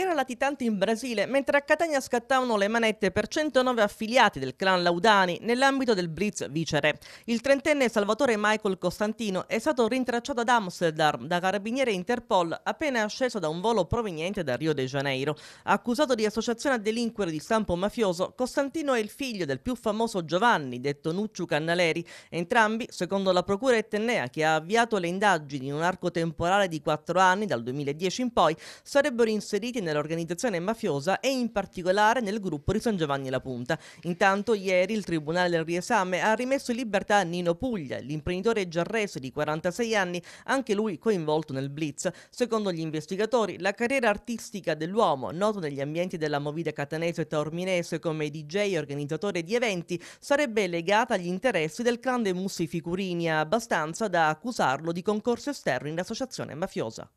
era latitante in Brasile mentre a Catania scattavano le manette per 109 affiliati del clan Laudani nell'ambito del Blitz Vicere. Il trentenne Salvatore Michael Costantino è stato rintracciato ad Amsterdam da carabiniere Interpol appena sceso da un volo proveniente da Rio de Janeiro. Accusato di associazione a delinquere di stampo mafioso, Costantino è il figlio del più famoso Giovanni, detto Nucciu Cannaleri. Entrambi, secondo la procura etnea che ha avviato le indagini in un arco temporale di 4 anni dal 2010 in poi, sarebbero inseriti nel nell'organizzazione mafiosa e in particolare nel gruppo di San Giovanni La Punta. Intanto ieri il Tribunale del Riesame ha rimesso in libertà Nino Puglia, l'imprenditore giarrese di 46 anni, anche lui coinvolto nel blitz. Secondo gli investigatori, la carriera artistica dell'uomo, noto negli ambienti della movida catanese e taorminese come DJ e organizzatore di eventi, sarebbe legata agli interessi del clan dei Mussi Ficurini, abbastanza da accusarlo di concorso esterno in associazione mafiosa.